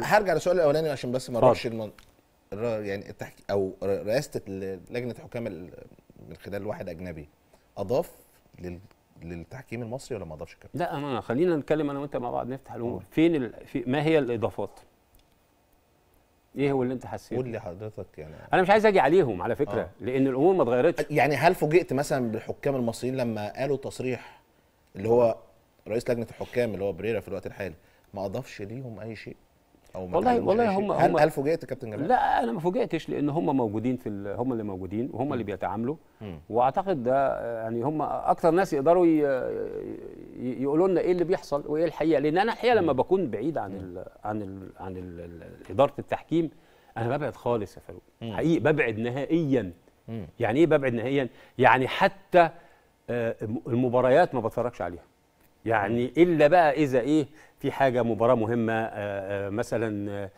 هرجع للسؤال الاولاني عشان بس ما اروحش المن... يعني التحك... او رئاسه لجنه حكام من خلال واحد اجنبي اضاف لل... للتحكيم المصري ولا ما اضافش كده؟ لا انا خلينا نتكلم انا وانت مع بعض نفتح الامور فين ال... في... ما هي الاضافات؟ ايه هو اللي انت حسيته؟ قول لي حضرتك يعني انا مش عايز اجي عليهم على فكره آه. لان الامور ما اتغيرتش يعني هل فوجئت مثلا بالحكام المصريين لما قالوا تصريح اللي هو رئيس لجنه الحكام اللي هو بريرا في الوقت الحالي ما اضافش ليهم اي شيء؟ او ما والله والله هم هل هم هل فوجئت كابتن جلال؟ لا انا ما فوجئتش لان هم موجودين في هم اللي موجودين وهم اللي بيتعاملوا واعتقد ده يعني هم اكثر ناس يقدروا يقولوا لنا ايه اللي بيحصل وايه الحقيقه لان انا الحقيقه لما بكون بعيد عن الـ عن الـ عن الـ اداره التحكيم انا ببعد خالص يا فاروق حقيقي ببعد نهائيا يعني ايه ببعد نهائيا؟ يعني حتى آه، المباريات ما بتفرجش عليها يعني الا بقى اذا ايه في حاجه مباراه مهمه آه، آه، مثلا آه،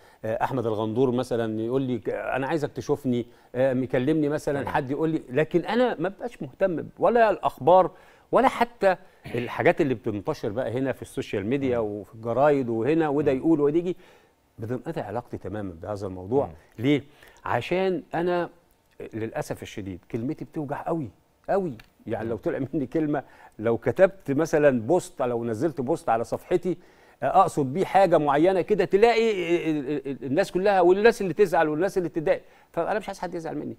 احمد الغندور مثلا يقول لي انا عايزك تشوفني مكلمني مثلا حد يقول لي لكن انا ما بقاش مهتم ولا الاخبار ولا حتى الحاجات اللي بتنتشر بقى هنا في السوشيال ميديا وفي الجرايد وهنا وده يقول وده يجي بتنقطع علاقتي تماما بهذا الموضوع ليه عشان انا للاسف الشديد كلمتي بتوجع قوي قوي يعني لو طلع مني كلمه لو كتبت مثلا بوست لو نزلت بوست على صفحتي اقصد بيه حاجه معينه كده تلاقي الناس كلها والناس اللي تزعل والناس اللي تضايق فانا مش عايز حد يزعل مني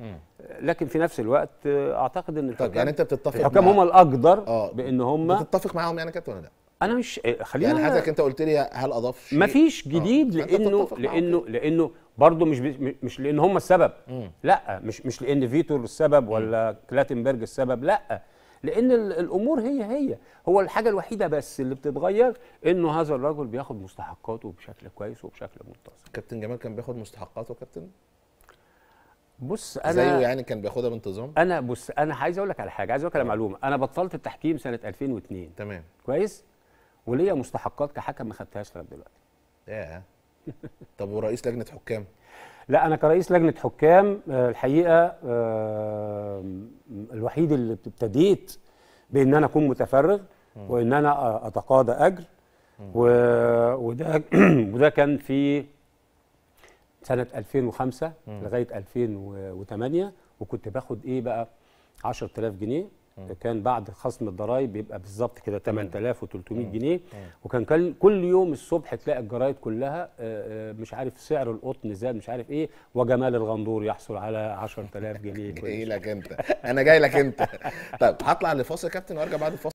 لكن في نفس الوقت آه، اعتقد ان طيب، الحكام طب يعني انت بتتفق الحكام هم الاقدر آه، بان هم بتتفق معاهم يعني كابتن ولا لا؟ انا مش آه، خلينا يعني حضرتك انت قلت لي هل اضاف شيء مفيش جديد لانه برضه مش مش لان هم السبب مم. لا مش مش لان فيتور السبب ولا كلاتنبرج السبب لا لان الامور هي هي هو الحاجه الوحيده بس اللي بتتغير انه هذا الرجل بياخد مستحقاته بشكل كويس وبشكل منتظم كابتن جمال كان بياخد مستحقاته كابتن بص انا زيه يعني كان بياخدها بانتظام انا بص انا عايز اقول لك على حاجه عايز اقول لك على معلومه انا بطلت التحكيم سنه 2002 تمام كويس وليا مستحقات كحكم ما خدتهاش لغايه دلوقتي ياه طب ورئيس لجنه حكام لا انا كرئيس لجنه حكام آه، الحقيقه آه، الوحيد اللي ابتديت بان انا اكون متفرغ وان انا اتقاضى اجر وده وده كان في سنه 2005 لغايه 2008 وكنت باخد ايه بقى 10000 جنيه كان بعد خصم الضرايب بيبقى بالظبط كده 8300 جنيه وكان كل يوم الصبح تلاقي الجرايد كلها آه، آه، مش عارف سعر القطن زاد مش عارف ايه وجمال الغندور يحصل على 10000 جنيه جاي لك انت انا جاي لك انت طب هطلع لفاصل يا كابتن وارجع بعد الفاصل